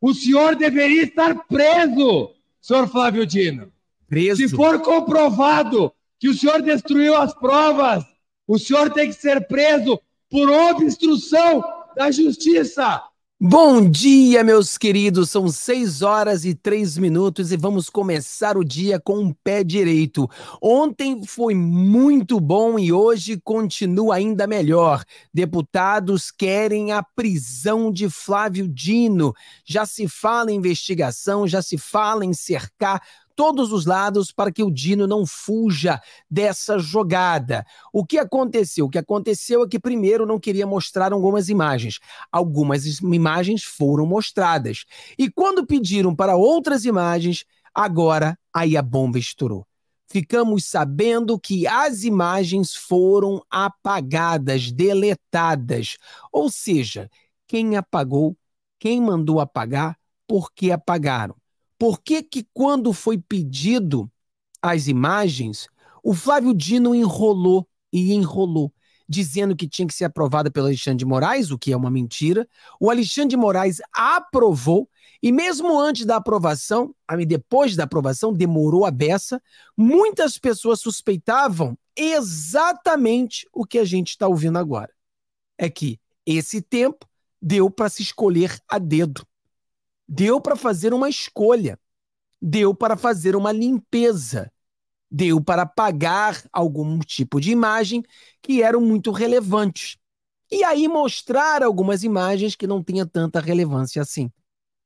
O senhor deveria estar preso, senhor Flávio Dino. Preso. Se for comprovado que o senhor destruiu as provas, o senhor tem que ser preso por obstrução da justiça. Bom dia, meus queridos. São 6 horas e 3 minutos e vamos começar o dia com o pé direito. Ontem foi muito bom e hoje continua ainda melhor. Deputados querem a prisão de Flávio Dino. Já se fala em investigação, já se fala em cercar todos os lados para que o Dino não fuja dessa jogada. O que aconteceu? O que aconteceu é que primeiro não queria mostrar algumas imagens. Algumas imagens foram mostradas. E quando pediram para outras imagens, agora aí a bomba estourou ficamos sabendo que as imagens foram apagadas, deletadas. Ou seja, quem apagou, quem mandou apagar, por que apagaram por que, que quando foi pedido as imagens, o Flávio Dino enrolou e enrolou, dizendo que tinha que ser aprovada pelo Alexandre de Moraes, o que é uma mentira. O Alexandre de Moraes aprovou, e mesmo antes da aprovação, depois da aprovação, demorou a beça, muitas pessoas suspeitavam exatamente o que a gente está ouvindo agora. É que esse tempo deu para se escolher a dedo. Deu para fazer uma escolha, deu para fazer uma limpeza, deu para apagar algum tipo de imagem que eram muito relevantes. E aí mostrar algumas imagens que não tenha tanta relevância assim.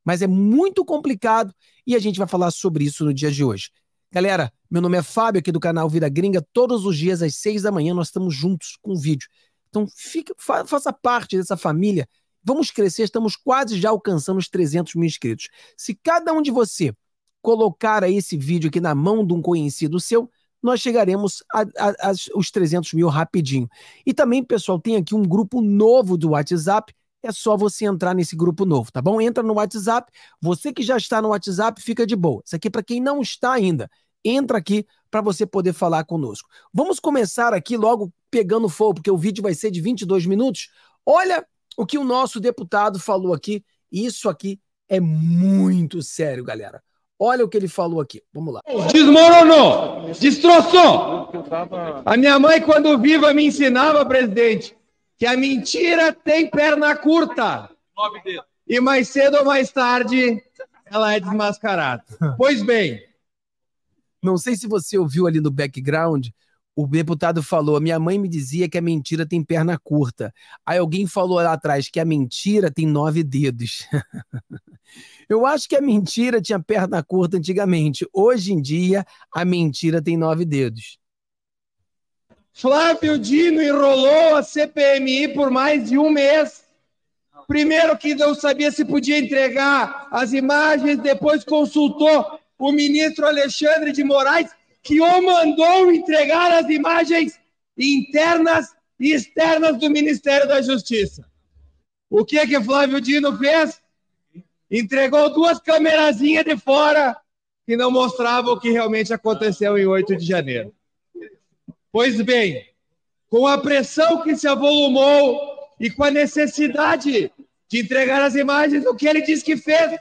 Mas é muito complicado e a gente vai falar sobre isso no dia de hoje. Galera, meu nome é Fábio, aqui do canal Vida Gringa. Todos os dias às seis da manhã nós estamos juntos com o vídeo. Então fique, fa faça parte dessa família Vamos crescer, estamos quase já alcançando os 300 mil inscritos. Se cada um de você colocar esse vídeo aqui na mão de um conhecido seu, nós chegaremos aos 300 mil rapidinho. E também, pessoal, tem aqui um grupo novo do WhatsApp. É só você entrar nesse grupo novo, tá bom? Entra no WhatsApp. Você que já está no WhatsApp, fica de boa. Isso aqui é para quem não está ainda. Entra aqui para você poder falar conosco. Vamos começar aqui logo pegando fogo, porque o vídeo vai ser de 22 minutos. Olha o que o nosso deputado falou aqui, isso aqui é muito sério, galera. Olha o que ele falou aqui. Vamos lá. Desmoronou! Destroçou! A minha mãe, quando viva, me ensinava, presidente, que a mentira tem perna curta. E mais cedo ou mais tarde, ela é desmascarada. Pois bem. Não sei se você ouviu ali no background, o deputado falou: minha mãe me dizia que a mentira tem perna curta. Aí alguém falou lá atrás que a mentira tem nove dedos. Eu acho que a mentira tinha perna curta antigamente. Hoje em dia, a mentira tem nove dedos. Flávio Dino enrolou a CPMI por mais de um mês. Primeiro que não sabia se podia entregar as imagens, depois consultou o ministro Alexandre de Moraes que o mandou entregar as imagens internas e externas do Ministério da Justiça. O que é que Flávio Dino fez? Entregou duas camerazinhas de fora que não mostravam o que realmente aconteceu em 8 de janeiro. Pois bem, com a pressão que se avolumou e com a necessidade de entregar as imagens, o que ele disse que fez?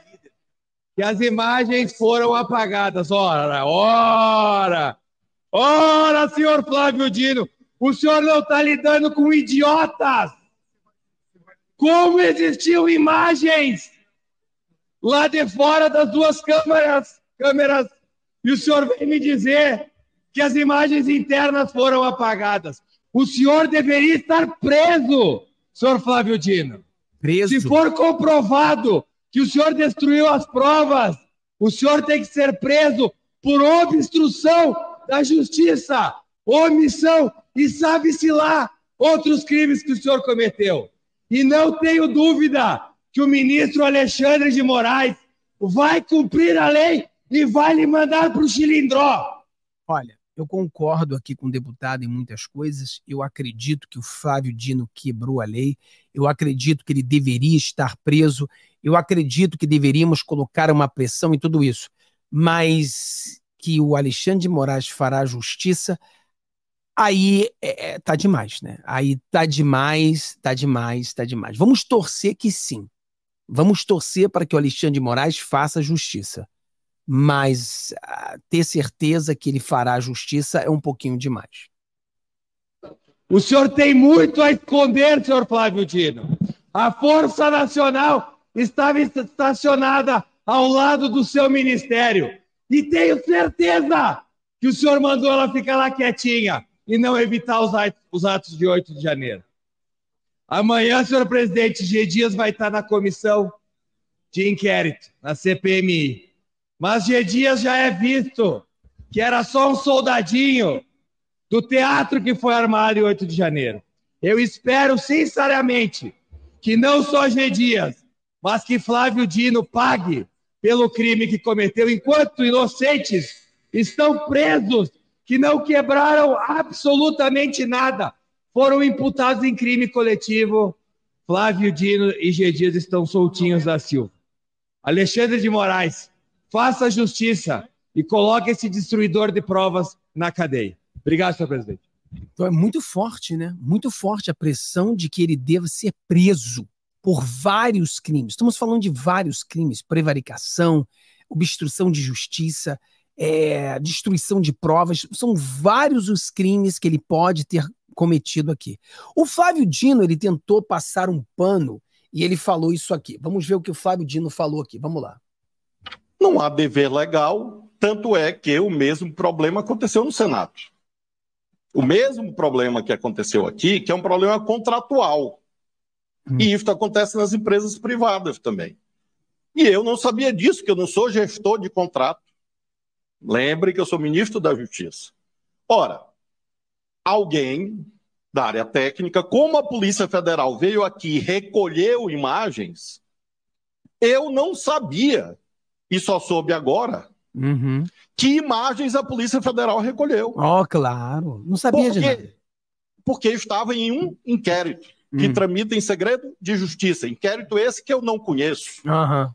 que as imagens foram apagadas. Ora, ora! Ora, senhor Flávio Dino, o senhor não está lidando com idiotas! Como existiam imagens lá de fora das duas câmeras, câmeras e o senhor vem me dizer que as imagens internas foram apagadas. O senhor deveria estar preso, senhor Flávio Dino. Preso. Se for comprovado que o senhor destruiu as provas. O senhor tem que ser preso por obstrução da justiça, omissão e sabe-se lá outros crimes que o senhor cometeu. E não tenho dúvida que o ministro Alexandre de Moraes vai cumprir a lei e vai lhe mandar para o Chilindró. Olha, eu concordo aqui com o deputado em muitas coisas. Eu acredito que o Flávio Dino quebrou a lei. Eu acredito que ele deveria estar preso. Eu acredito que deveríamos colocar uma pressão em tudo isso, mas que o Alexandre de Moraes fará justiça, aí é, é, tá demais, né? Aí tá demais, tá demais, tá demais. Vamos torcer que sim. Vamos torcer para que o Alexandre de Moraes faça justiça. Mas ah, ter certeza que ele fará justiça é um pouquinho demais. O senhor tem muito a esconder, senhor Flávio Dino. A Força Nacional estava estacionada ao lado do seu ministério. E tenho certeza que o senhor mandou ela ficar lá quietinha e não evitar os atos de 8 de janeiro. Amanhã, senhor presidente, G. Dias vai estar na comissão de inquérito, na CPMI. Mas G. Dias já é visto que era só um soldadinho do teatro que foi armado em 8 de janeiro. Eu espero, sinceramente, que não só G. Dias, mas que Flávio Dino pague pelo crime que cometeu, enquanto inocentes estão presos que não quebraram absolutamente nada, foram imputados em crime coletivo. Flávio Dino e G. Dias estão soltinhos da Silva. Alexandre de Moraes, faça justiça e coloque esse destruidor de provas na cadeia. Obrigado, senhor presidente. Então é muito forte, né? Muito forte a pressão de que ele deva ser preso por vários crimes. Estamos falando de vários crimes: prevaricação, obstrução de justiça, é, destruição de provas. São vários os crimes que ele pode ter cometido aqui. O Flávio Dino ele tentou passar um pano e ele falou isso aqui. Vamos ver o que o Flávio Dino falou aqui. Vamos lá. Não há dever legal, tanto é que o mesmo problema aconteceu no Senado. O mesmo problema que aconteceu aqui, que é um problema contratual. Hum. E isso acontece nas empresas privadas também. E eu não sabia disso, que eu não sou gestor de contrato. Lembre que eu sou ministro da Justiça. Ora, alguém da área técnica, como a Polícia Federal veio aqui e recolheu imagens, eu não sabia, e só soube agora, uhum. que imagens a Polícia Federal recolheu. Oh, claro. Não sabia porque, de nada. Porque estava em um inquérito que hum. tramita em segredo de justiça, inquérito esse que eu não conheço. Uhum.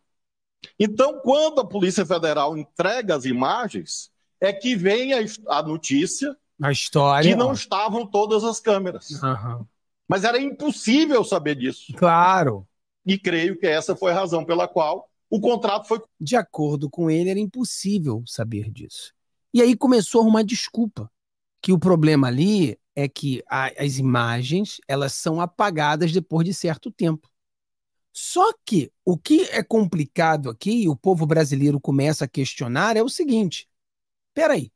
Então, quando a Polícia Federal entrega as imagens, é que vem a, a notícia a história, que não ó. estavam todas as câmeras. Uhum. Mas era impossível saber disso. Claro. E creio que essa foi a razão pela qual o contrato foi. De acordo com ele, era impossível saber disso. E aí começou a arrumar desculpa. Que o problema ali é que a, as imagens elas são apagadas depois de certo tempo. Só que o que é complicado aqui, e o povo brasileiro começa a questionar, é o seguinte: peraí,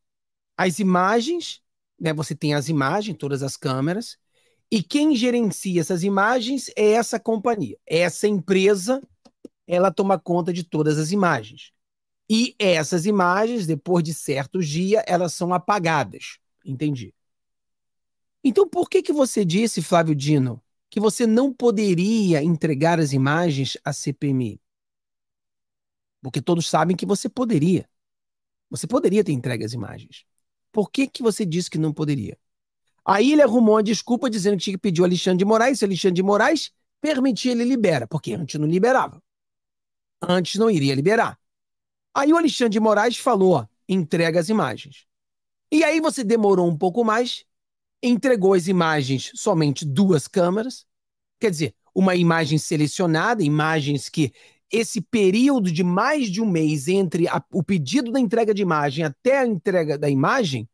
as imagens, né, você tem as imagens, todas as câmeras, e quem gerencia essas imagens é essa companhia, essa empresa, ela toma conta de todas as imagens. E essas imagens, depois de certo dia, elas são apagadas. Entendi. Então, por que, que você disse, Flávio Dino, que você não poderia entregar as imagens à CPMI? Porque todos sabem que você poderia. Você poderia ter entregue as imagens. Por que, que você disse que não poderia? Aí ele arrumou uma desculpa dizendo que tinha que pedir o Alexandre de Moraes. Se o Alexandre de Moraes permitir, ele libera. Porque antes não liberava. Antes não iria liberar. Aí o Alexandre de Moraes falou: entrega as imagens. E aí você demorou um pouco mais entregou as imagens somente duas câmeras, quer dizer, uma imagem selecionada, imagens que esse período de mais de um mês entre a, o pedido da entrega de imagem até a entrega da imagem,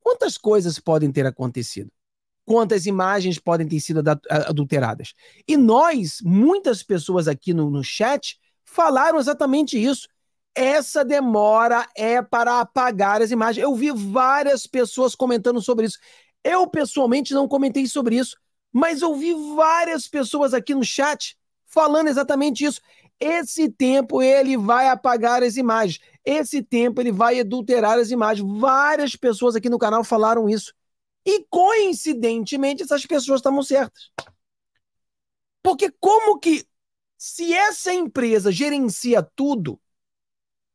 quantas coisas podem ter acontecido? Quantas imagens podem ter sido adulteradas? E nós, muitas pessoas aqui no, no chat, falaram exatamente isso. Essa demora é para apagar as imagens. Eu vi várias pessoas comentando sobre isso. Eu pessoalmente não comentei sobre isso, mas ouvi várias pessoas aqui no chat falando exatamente isso. Esse tempo ele vai apagar as imagens. Esse tempo ele vai adulterar as imagens. Várias pessoas aqui no canal falaram isso. E coincidentemente essas pessoas estavam certas. Porque como que se essa empresa gerencia tudo,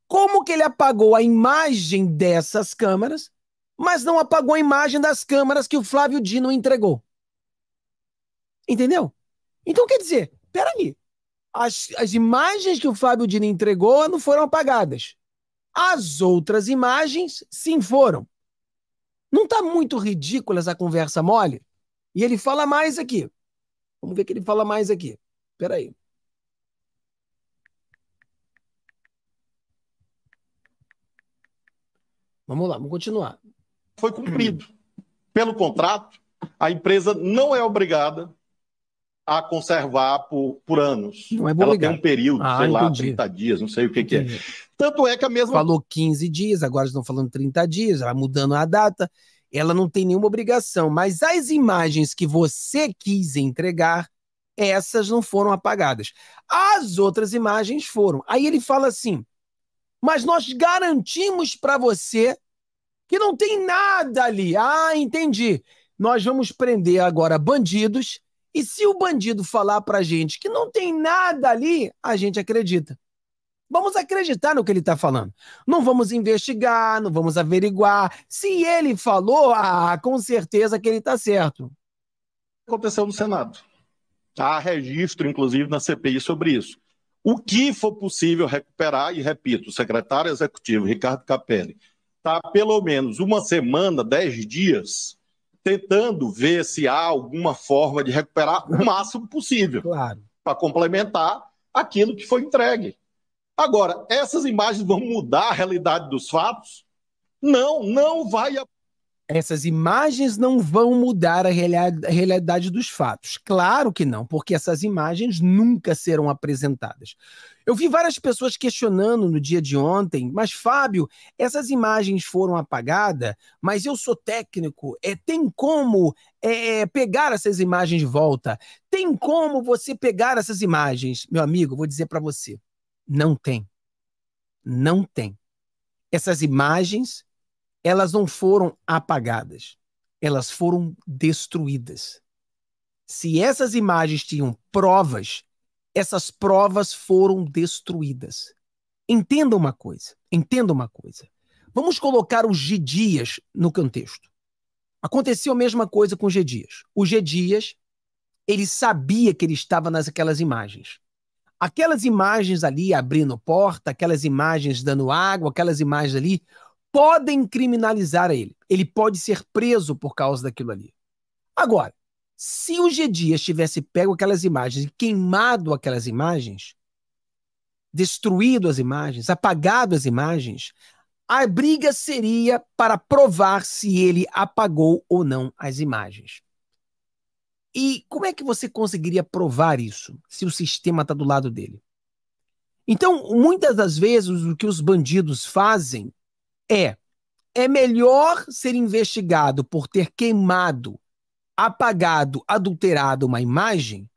como que ele apagou a imagem dessas câmeras mas não apagou a imagem das câmaras que o Flávio Dino entregou. Entendeu? Então quer dizer, peraí, as, as imagens que o Flávio Dino entregou não foram apagadas. As outras imagens, sim, foram. Não está muito ridícula essa conversa mole? E ele fala mais aqui. Vamos ver o que ele fala mais aqui. Peraí. Vamos lá, vamos continuar foi cumprido. Pelo contrato, a empresa não é obrigada a conservar por, por anos. Não é bom Ela ligar. tem um período, ah, sei entendi. lá, 30 dias, não sei o que, que, é. Tanto é que a mesma. Falou 15 dias, agora estão falando 30 dias, ela mudando a data. Ela não tem nenhuma obrigação, mas as imagens que você quis entregar, essas não foram apagadas. As outras imagens foram. Aí ele fala assim: mas nós garantimos para você que não tem nada ali. Ah, entendi. Nós vamos prender agora bandidos e se o bandido falar para gente que não tem nada ali, a gente acredita. Vamos acreditar no que ele está falando. Não vamos investigar, não vamos averiguar. Se ele falou, ah, com certeza que ele está certo. Aconteceu no Senado. Há registro, inclusive, na CPI sobre isso. O que for possível recuperar, e repito, o secretário executivo Ricardo Capelli está pelo menos uma semana, dez dias, tentando ver se há alguma forma de recuperar o máximo possível. Claro. Para complementar aquilo que foi entregue. Agora, essas imagens vão mudar a realidade dos fatos? Não, não vai. Essas imagens não vão mudar a realidade dos fatos. Claro que não, porque essas imagens nunca serão apresentadas. Eu vi várias pessoas questionando no dia de ontem, mas Fábio, essas imagens foram apagadas, mas eu sou técnico, é, tem como é, é pegar essas imagens de volta? Tem como você pegar essas imagens? Meu amigo, vou dizer para você, não tem. Não tem. Essas imagens, elas não foram apagadas, elas foram destruídas. Se essas imagens tinham provas essas provas foram destruídas. Entenda uma coisa, entenda uma coisa. Vamos colocar o G Dias no contexto. Aconteceu a mesma coisa com o G Dias. O G Dias, ele sabia que ele estava nas aquelas imagens. Aquelas imagens ali abrindo porta, aquelas imagens dando água, aquelas imagens ali podem criminalizar ele. Ele pode ser preso por causa daquilo ali. Agora, se o G. Dias tivesse pego aquelas imagens, queimado aquelas imagens, destruído as imagens, apagado as imagens, a briga seria para provar se ele apagou ou não as imagens. E como é que você conseguiria provar isso se o sistema está do lado dele? Então, muitas das vezes, o que os bandidos fazem é: é melhor ser investigado por ter queimado apagado, adulterado uma imagem,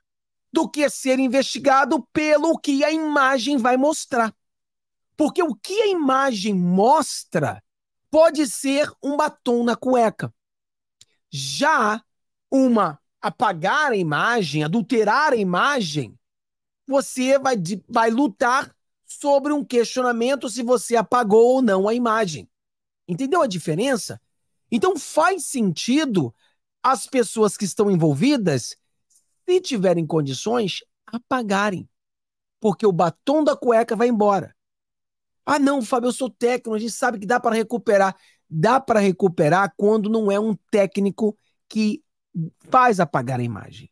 do que é ser investigado pelo que a imagem vai mostrar. Porque o que a imagem mostra pode ser um batom na cueca. Já uma apagar a imagem, adulterar a imagem, você vai, vai lutar sobre um questionamento se você apagou ou não a imagem. Entendeu a diferença? Então faz sentido as pessoas que estão envolvidas, se tiverem condições, apagarem. Porque o batom da cueca vai embora. Ah, não, Fábio, eu sou técnico, a gente sabe que dá para recuperar. Dá para recuperar quando não é um técnico que faz apagar a imagem.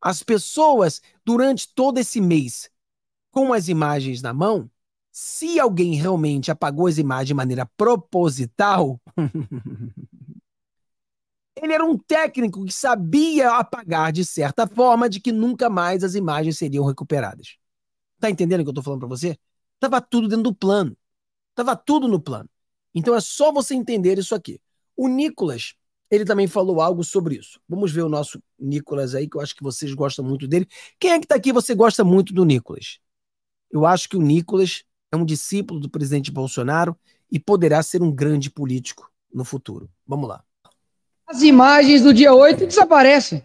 As pessoas, durante todo esse mês, com as imagens na mão, se alguém realmente apagou as imagens de maneira proposital, Ele era um técnico que sabia apagar de certa forma de que nunca mais as imagens seriam recuperadas. Tá entendendo o que eu tô falando para você? Tava tudo dentro do plano. Tava tudo no plano. Então é só você entender isso aqui. O Nicolas, ele também falou algo sobre isso. Vamos ver o nosso Nicolas aí, que eu acho que vocês gostam muito dele. Quem é que tá aqui você gosta muito do Nicolas? Eu acho que o Nicolas é um discípulo do presidente Bolsonaro e poderá ser um grande político no futuro. Vamos lá. As imagens do dia 8 desaparecem.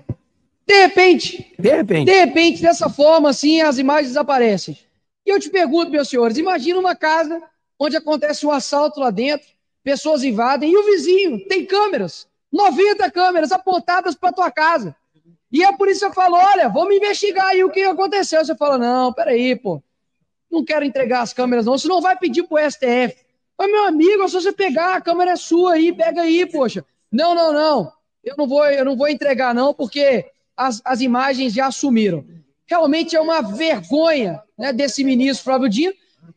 De repente. De repente. De repente, dessa forma, assim, as imagens desaparecem. E eu te pergunto, meus senhores, imagina uma casa onde acontece um assalto lá dentro, pessoas invadem, e o vizinho tem câmeras, 90 câmeras apontadas para tua casa. E a polícia fala: olha, vamos investigar aí o que aconteceu. Você fala: não, peraí, pô, não quero entregar as câmeras, não, não vai pedir pro STF. Mas, meu amigo, é se você pegar, a câmera é sua aí, pega aí, poxa. Não, não, não. Eu não vou, eu não vou entregar, não, porque as, as imagens já sumiram. Realmente é uma vergonha né, desse ministro Flávio Dino,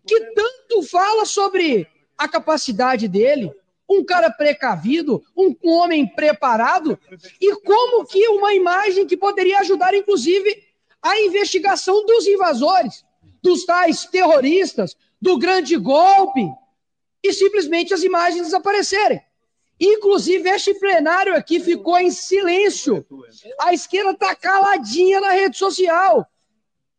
que tanto fala sobre a capacidade dele, um cara precavido, um, um homem preparado, e como que uma imagem que poderia ajudar, inclusive, a investigação dos invasores, dos tais terroristas, do grande golpe, e simplesmente as imagens desaparecerem. Inclusive, este plenário aqui ficou em silêncio. A esquerda está caladinha na rede social.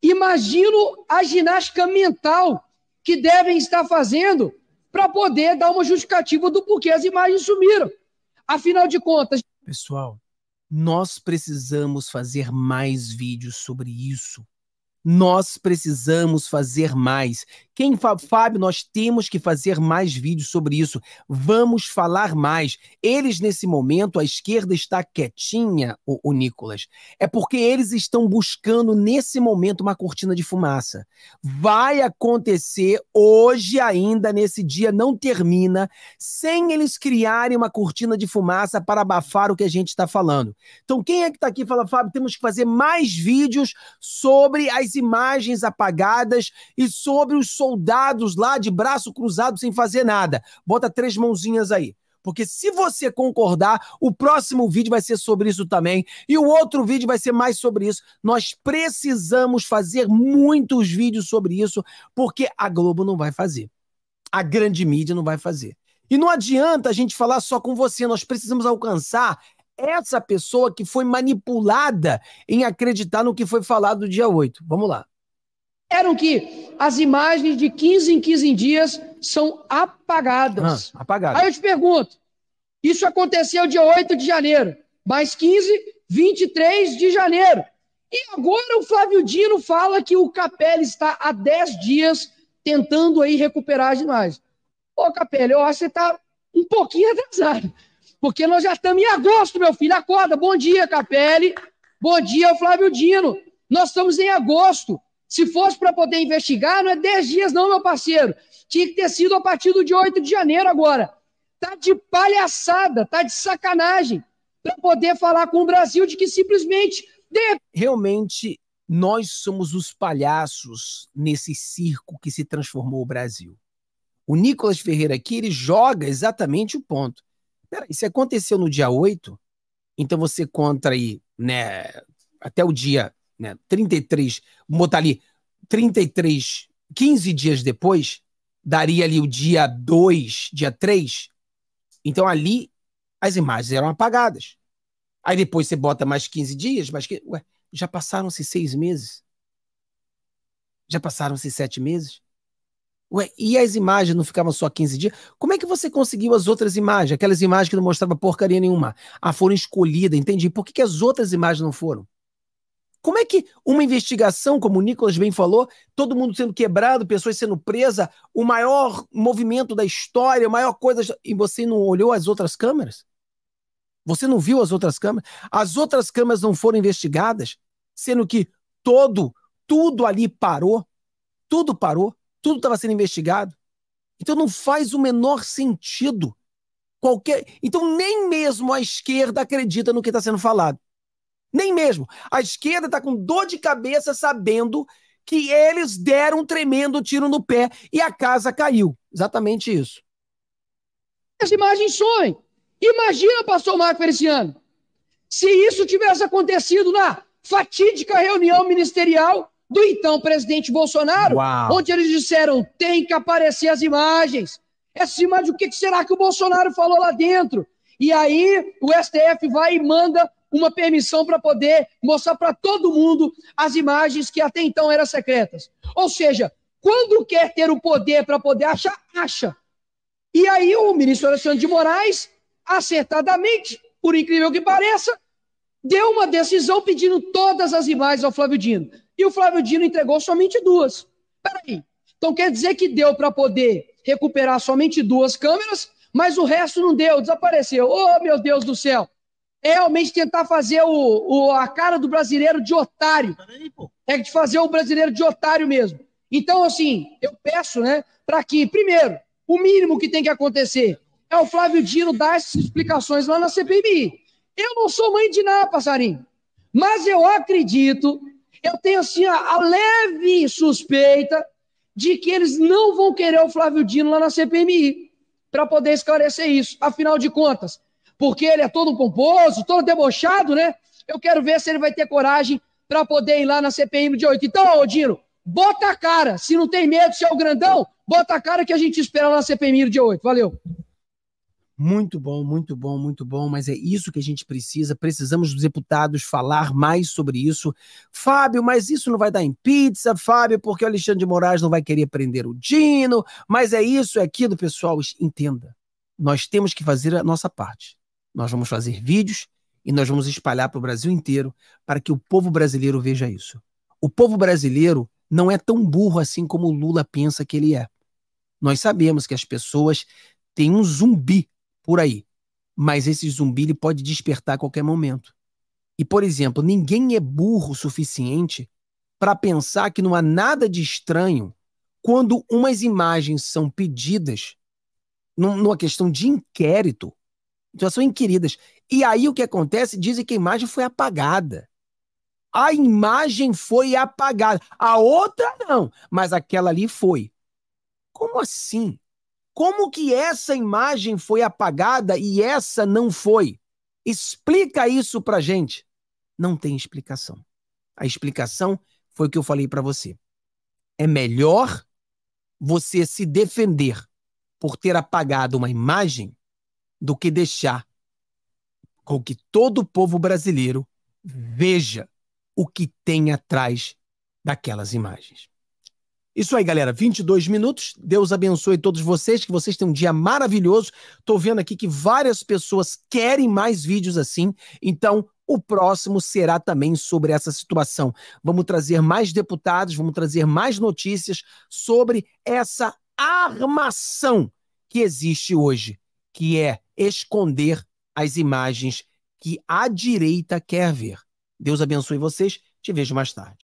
Imagino a ginástica mental que devem estar fazendo para poder dar uma justificativa do porquê as imagens sumiram. Afinal de contas. Pessoal, nós precisamos fazer mais vídeos sobre isso. Nós precisamos fazer mais. Quem Fábio, nós temos que fazer mais vídeos sobre isso. Vamos falar mais. Eles, nesse momento, a esquerda está quietinha, o, o Nicolas. É porque eles estão buscando, nesse momento, uma cortina de fumaça. Vai acontecer hoje ainda, nesse dia, não termina, sem eles criarem uma cortina de fumaça para abafar o que a gente está falando. Então, quem é que está aqui e fala, Fábio, temos que fazer mais vídeos sobre as as imagens apagadas e sobre os soldados lá de braço cruzado sem fazer nada. Bota três mãozinhas aí. Porque se você concordar, o próximo vídeo vai ser sobre isso também. E o outro vídeo vai ser mais sobre isso. Nós precisamos fazer muitos vídeos sobre isso, porque a Globo não vai fazer. A grande mídia não vai fazer. E não adianta a gente falar só com você, nós precisamos alcançar essa pessoa que foi manipulada em acreditar no que foi falado no dia 8. Vamos lá. Eram que as imagens de 15 em 15 dias são apagadas. Ah, apagadas. Aí eu te pergunto, isso aconteceu dia 8 de janeiro, mais 15, 23 de janeiro. E agora o Flávio Dino fala que o Capelli está há 10 dias tentando aí recuperar as imagens. Ô, Capelli, eu acho que você está um pouquinho atrasado. Porque nós já estamos em agosto, meu filho. Acorda. Bom dia, Capelli. Bom dia, Flávio Dino. Nós estamos em agosto. Se fosse para poder investigar, não é 10 dias, não, meu parceiro. Tinha que ter sido a partir do dia 8 de janeiro agora. Tá de palhaçada, tá de sacanagem para poder falar com o Brasil de que simplesmente. De... Realmente, nós somos os palhaços nesse circo que se transformou o Brasil. O Nicolas Ferreira aqui, ele joga exatamente o ponto. Peraí, se aconteceu no dia 8, então você conta aí, né, até o dia né, 33, botar ali 33, 15 dias depois, daria ali o dia 2, dia 3. Então ali as imagens eram apagadas. Aí depois você bota mais 15 dias, mas que. Ué, já passaram-se seis meses? Já passaram-se sete meses? Ué, e as imagens não ficavam só 15 dias? Como é que você conseguiu as outras imagens? Aquelas imagens que não mostrava porcaria nenhuma. Ah, foram escolhidas, entendi. Por que, que as outras imagens não foram? Como é que uma investigação, como o Nicolas bem falou, todo mundo sendo quebrado, pessoas sendo presas, o maior movimento da história, a maior coisa. E você não olhou as outras câmeras? Você não viu as outras câmeras? As outras câmeras não foram investigadas, sendo que todo, tudo ali parou. Tudo parou. Tudo estava sendo investigado. Então não faz o menor sentido. Qualquer. Então nem mesmo a esquerda acredita no que está sendo falado. Nem mesmo. A esquerda está com dor de cabeça sabendo que eles deram um tremendo tiro no pé e a casa caiu. Exatamente isso. As imagens soem. Imagina, pastor Marco Feliciano, se isso tivesse acontecido na fatídica reunião ministerial do então presidente Bolsonaro, Uau. onde eles disseram: tem que aparecer as imagens. Essas imagens, o que será que o Bolsonaro falou lá dentro? E aí o STF vai e manda uma permissão para poder mostrar para todo mundo as imagens que até então eram secretas. Ou seja, quando quer ter o poder para poder achar, acha. E aí o ministro Alexandre de Moraes, acertadamente, por incrível que pareça, deu uma decisão pedindo todas as imagens ao Flávio Dino e o Flávio Dino entregou somente duas. Peraí. Então quer dizer que deu para poder recuperar somente duas câmeras, mas o resto não deu, desapareceu. Oh, meu Deus do céu! É realmente tentar fazer o, o, a cara do brasileiro de otário. é de fazer o brasileiro de otário mesmo. Então, assim, eu peço, né, para que, primeiro, o mínimo que tem que acontecer é o Flávio Dino dar essas explicações lá na CPMI. Eu não sou mãe de nada, passarinho. Mas eu acredito eu tenho assim a, a leve suspeita de que eles não vão querer o Flávio Dino lá na CPMI para poder esclarecer isso. Afinal de contas, porque ele é todo pomposo, todo debochado, né? Eu quero ver se ele vai ter coragem para poder ir lá na CPI no dia 8. Então, ô Dino, bota a cara. Se não tem medo, se é o grandão, bota a cara que a gente espera lá na CPI no dia 8. Valeu. Muito bom, muito bom, muito bom, mas é isso que a gente precisa. Precisamos dos deputados falar mais sobre isso. Fábio, mas isso não vai dar em pizza, Fábio, porque o Alexandre de Moraes não vai querer prender o Dino, mas é isso, é aquilo, pessoal. Entenda, nós temos que fazer a nossa parte. Nós vamos fazer vídeos e nós vamos espalhar para o Brasil inteiro para que o povo brasileiro veja isso. O povo brasileiro não é tão burro assim como o Lula pensa que ele é. Nós sabemos que as pessoas têm um zumbi por aí. Mas esse zumbi ele pode despertar a qualquer momento. E, por exemplo, ninguém é burro o suficiente para pensar que não há nada de estranho quando umas imagens são pedidas numa questão de inquérito. Então, são inquiridas. E aí o que acontece? Dizem que a imagem foi apagada. A imagem foi apagada. A outra não, mas aquela ali foi. Como assim? Como que essa imagem foi apagada e essa não foi? Explica isso pra gente. Não tem explicação. A explicação foi o que eu falei para você. É melhor você se defender por ter apagado uma imagem do que deixar com que todo o povo brasileiro veja o que tem atrás daquelas imagens. Isso aí, galera. 22 minutos. Deus abençoe todos vocês. Que vocês tenham um dia maravilhoso. Estou vendo aqui que várias pessoas querem mais vídeos assim. Então, o próximo será também sobre essa situação. Vamos trazer mais deputados, vamos trazer mais notícias sobre essa armação que existe hoje, que é esconder as imagens que a direita quer ver. Deus abençoe vocês. Te vejo mais tarde.